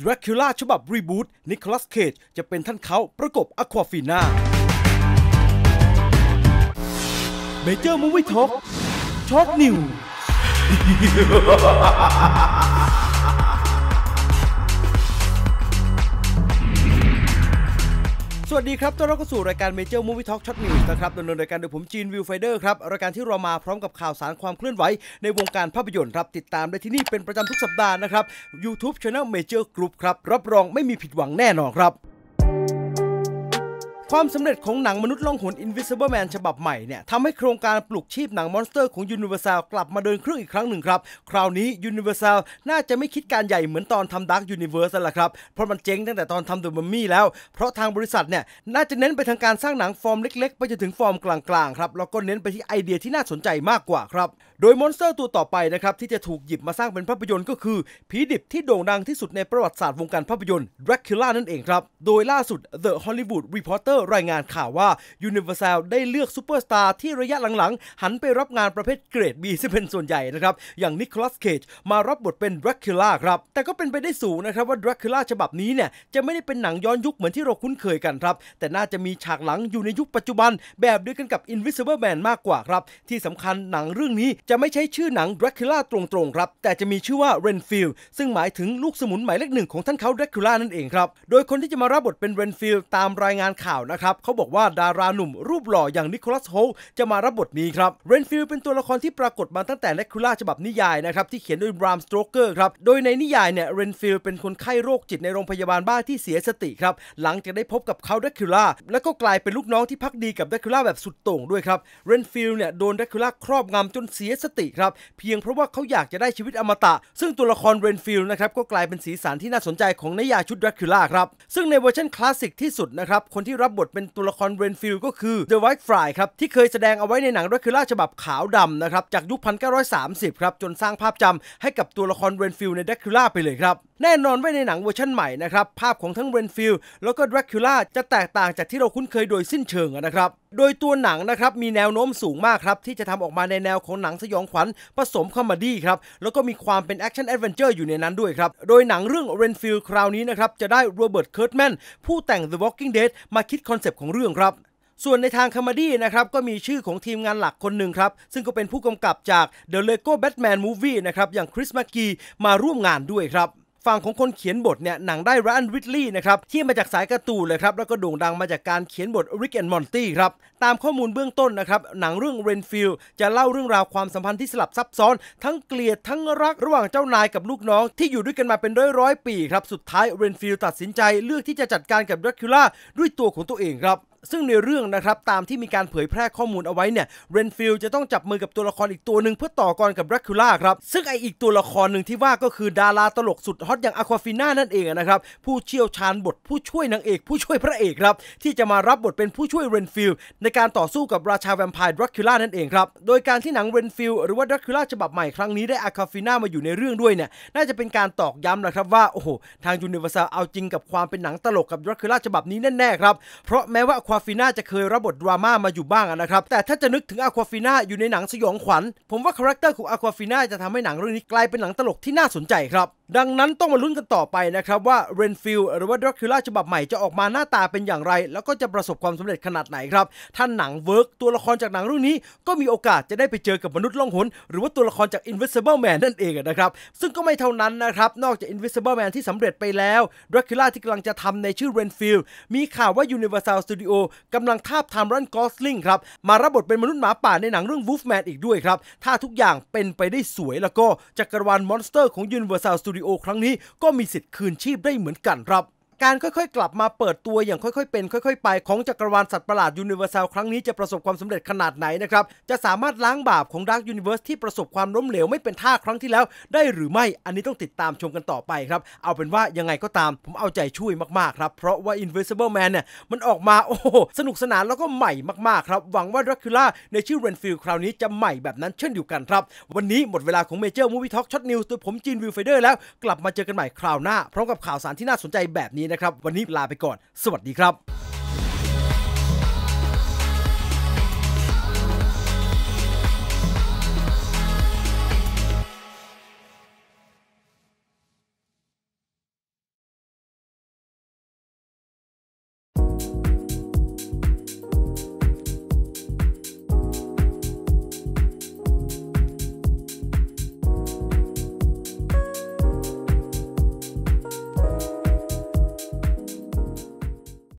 ดราคูล่าฉบับรีบูตนิโคลัสเคจจะเป็นท่านเขาประกบอะควาฟีน่าเมเจอร์มูวี่ท็อกช็อกนิวสวัสดีครับ ต้อนรับเข้าสู่รายการ Major Movie Talk Short News นะครับดำเนินรายการโดยผมจีนวิวไฟเดอร์ครับ รายการที่เรามาพร้อมกับข่าวสารความเคลื่อนไหว ในวงการภาพยนตร์ครับ ติดตามได้ที่นี่เป็นประจำทุกสัปดาห์นะครับ YouTube Channel Major Group ครับ รับรองไม่มีผิดหวังแน่นอนครับความสำเร็จของหนังมนุษย์ล่องหน Invisible Man ฉบับใหม่เนี่ยทำให้โครงการปลุกชีพหนังมอนสเตอร์ของ Universal กลับมาเดินเครื่องอีกครั้งหนึ่งครับ คราวนี้ Universal น่าจะไม่คิดการใหญ่เหมือนตอนทำ Dark Universe แล้วครับ เพราะมันเจ๊งตั้งแต่ตอนทำ The Mummy แล้ว เพราะทางบริษัทเนี่ยน่าจะเน้นไปทางการสร้างหนังฟอร์มเล็กๆ ไปจนถึงฟอร์มกลางๆ ครับ แล้วก็เน้นไปที่ไอเดียที่น่าสนใจมากกว่าครับ โดยมอนสเตอร์ตัวต่อไปนะครับที่จะถูกหยิบมาสร้างเป็นภาพยนตร์ ก็คือผีดิบที่โด่งดังที่สุดในประวัติศาสตร์วงการภาพยนตร์ Dracula นั่นเองครับโดยล่าสุด The Hollywood Reporter รายงานข่าวว่า Universal ได้เลือกซูเปอร์สตาร์ที่ระยะหลังๆหันไปรับงานประเภทเกรด B ซึ่งเป็นส่วนใหญ่นะครับ อย่างนิโคลัสเคจมารับบทเป็นดรักคิล่าครับ แต่ก็เป็นไปได้สูงนะครับว่าดรักคิล่าฉบับนี้เนี่ย จะไม่ได้เป็นหนังย้อนยุคเหมือนที่เราคุ้นเคยกันครับ แต่น่าจะมีฉากหลังอยู่ในยุคปัจจุบัน แบบเดียวกันกับ Invisible Man มากกว่าครับที่สำคัญหนังเรื่องนี้จะไม่ใช้ชื่อหนังดรักคิล่าตรงๆครับแต่จะมีชื่อว่าเรนฟิลซึ่งหมายถึงลูกสมุนหมายเลขหนึ่งของท่านเขาดรักคิล่านั่นเองครับโดยคนที่จะมารับบทเป็นเรนฟิลตามรายงานข่าวนะครับเขาบอกว่าดาราหนุ่ม รูปหล่ออย่างนิโคลัสโฮลจะมารับบทนี้ครับเรนฟิลเป็นตัวละครที่ปรากฏมาตั้งแต่เลคูล่าฉบับนิยายนะครับที่เขียนโดยบรามสโตรเกอร์ครับ โดยในนิยายเนี่ยเรนฟิลเป็นคนไข้โรคจิตในโรงพยาบาลบ้าที่เสียสติครับหลังจากได้พบกับเขาเลคูล่าแล้วก็กลายเป็นลูกน้องที่พักดีกับเลคูล่าแบบสุดโต่งด้วยครับเรนฟิลเนี่ยโดนเลคูล่าครอบงำจนเสียสติครับเพียงเพราะว่าเขาอยากจะได้ชีวิตอมตะซึ่งตัวละครเรนฟิลนะครับก็กลายเป็นสีสันที่น่าสนใจของนิยายชุดเลคูล่าครับซึ่งในเวอร์ชันคลาสสิกที่สุดนะครับคนที่รับบบทเป็นตัวละครเรนฟิลก็คือเดอะไวท์ฟรายครับ ที่เคยแสดงเอาไว้ในหนังร็กคิล่าฉบับขาวดำนะครับ จากยุค 1930 ครับ จนสร้างภาพจำให้กับตัวละครเรนฟิลในดร็คิล่าไปเลยครับแน่นอนว่าในหนังเวอร์ชันใหม่นะครับภาพของทั้งเรนฟิลแล้วก็ดรักคิล่าจะแตกต่างจากที่เราคุ้นเคยโดยสิ้นเชิงนะครับโดยตัวหนังนะครับมีแนวโน้มสูงมากครับที่จะทำออกมาในแนวของหนังสยองขวัญ ผสมคอมดี้ครับ แล้วก็มีความเป็นแอคชั่นแอดเวนเจอร์อยู่ในนั้นด้วยครับโดยหนังเรื่องเรนฟิลคราวนี้นะครับจะได้โรเบิร์ตเคิร์ตแมนผู้แต่ง The Walking Dead มาคิดคอนเซปต์ของเรื่องครับ ส่วนในทางคอมดี้นะครับก็มีชื่อของทีมงานหลักคนหนึ่งครับซึ่งก็เป็นผู้กำกับจาก The Lego Batman Movie นะครับอย่างคริสมากี้มาร่วมงานด้วยครับฝั่งของคนเขียนบทเนี่ยหนังได้รันวิทลี่นะครับ ที่มาจากสายการ์ตูนเลยครับ แล้วก็โด่งดังมาจากการเขียนบทริกแอนด์มอนตี้ครับ ตามข้อมูลเบื้องต้นนะครับ หนังเรื่องเรนฟิลจะเล่าเรื่องราวความสัมพันธ์ที่สลับซับซ้อน ทั้งเกลียดทั้งรัก ระหว่างเจ้านายกับลูกน้องที่อยู่ด้วยกันมาเป็นร้อยร้อยปีครับสุดท้ายเรนฟิลตัดสินใจเลือกที่จะจัดการกับดรักคิล่าด้วยตัวของตัวเองครับซึ่งในเรื่องนะครับตามที่มีการเผยแพร่ข้อมูลเอาไว้เนี่ยเรนฟิลจะต้องจับมือกับตัวละครอีกตัวหนึ่งเพื่อต่อกรกับแรคคูล่าครับซึ่งไออีกตัวละครหนึ่งที่ว่าก็คือดาราตลกสุดฮอตอย่างอะควาฟิน่านั่นเองนะครับผู้เชี่ยวชาญบทผู้ช่วยนางเอกผู้ช่วยพระเอกครับที่จะมารับบทเป็นผู้ช่วยเรนฟิลในการต่อสู้กับราชาแวมไพร์ดรัคคูล่านั่นเองครับโดยการที่หนังเรนฟิลหรือว่าดรัคคูล่าฉบับใหม่ครั้งนี้ได้อะควาฟิน่ามาอยู่ในเรื่องด้วยเนี่ยน่าจะเป็นการตอกย้ำนะครับว่าโอ้โหทางยูนิเวอร์แซลเอาจริงกับความเป็นหนังตลกกับดรคคูล่าฉบับนี้แน่ๆครับเพราะแม้ว่าควาฟีน่าจะเคยรับบทดราม่ามาอยู่บ้างนะครับ แต่ถ้าจะนึกถึงอควาฟีน่าอยู่ในหนังสยองขวัญ ผมว่าคาแรคเตอร์ของอควาฟีน่าจะทำให้หนังเรื่องนี้กลายเป็นหนังตลกที่น่าสนใจครับดังนั้นต้องมาลุ้นกันต่อไปนะครับ ว่าเรนฟิลหรือว่าดรักคิล่าฉบับใหม่จะออกมาหน้าตาเป็นอย่างไร แล้วก็จะประสบความสำเร็จขนาดไหนครับ ถ้าหนังเวิร์กตัวละครจากหนังเรื่องนี้ ก็มีโอกาสจะได้ไปเจอกับมนุษย์ล่องหนหรือว่าตัวละครจาก Invisible Man นั่นเองนะครับ ซึ่งก็ไม่เท่านั้นนะครับ นอกจาก Invisible Man ที่สำเร็จไปแล้วดรักคิล่าที่กำลังจะทำในชื่อเรนฟิลมีข่าวว่า Universal Studio กำลังทาบทามรันกอสลิงครับมารับบทเป็นมนุษย์หมาป่าในหนังเรื่อง Wolfman อีกด้วยครับถ้าทุกอย่างเป็นไปได้สวยแล้วก็จักรวาลมอนสเตอร์ของ Universal Studio ริโอครั้งนี้ก็มีสิทธิ์คืนชีพได้เหมือนกันครับการค่อยๆ กลับมาเปิดตัวอย่างค่อย ๆ เป็น ค่อย ๆ ไป ของจักรวาลสัตว์ประหลาดยูนิเวอร์แซลครั้งนี้จะประสบความสำเร็จขนาดไหนนะครับ จะสามารถล้างบาปของดักยูนิเวอร์สที่ประสบความล้มเหลวไม่เป็นท่าครั้งที่แล้ว ได้หรือไม่อันนี้ต้องติดตามชมกันต่อไปครับ เอาเป็นว่ายังไงก็ตามผมเอาใจช่วยมาก ๆ ครับ เพราะว่า Invisible Man เนี่ยมันออกมาโอ้สนุกสนานแล้วก็ใหม่มากๆครับหวังว่าดักคูล่าในชื่อเรนฟิลคราวนี้จะใหม่แบบนั้นเช่นเดียวกันครับวันนี้หมดเวลาของเมเจอร์มูวี่ท็อกช็อตนิวส์โดยผมจีนวิวเฟเดอร์แล้วกลับมาเจอกันใหม่คราวหน้าพร้อมกับข่าวสารที่น่าสนใจแบบนี้นะครับวันนี้ลาไปก่อน สวัสดีครับ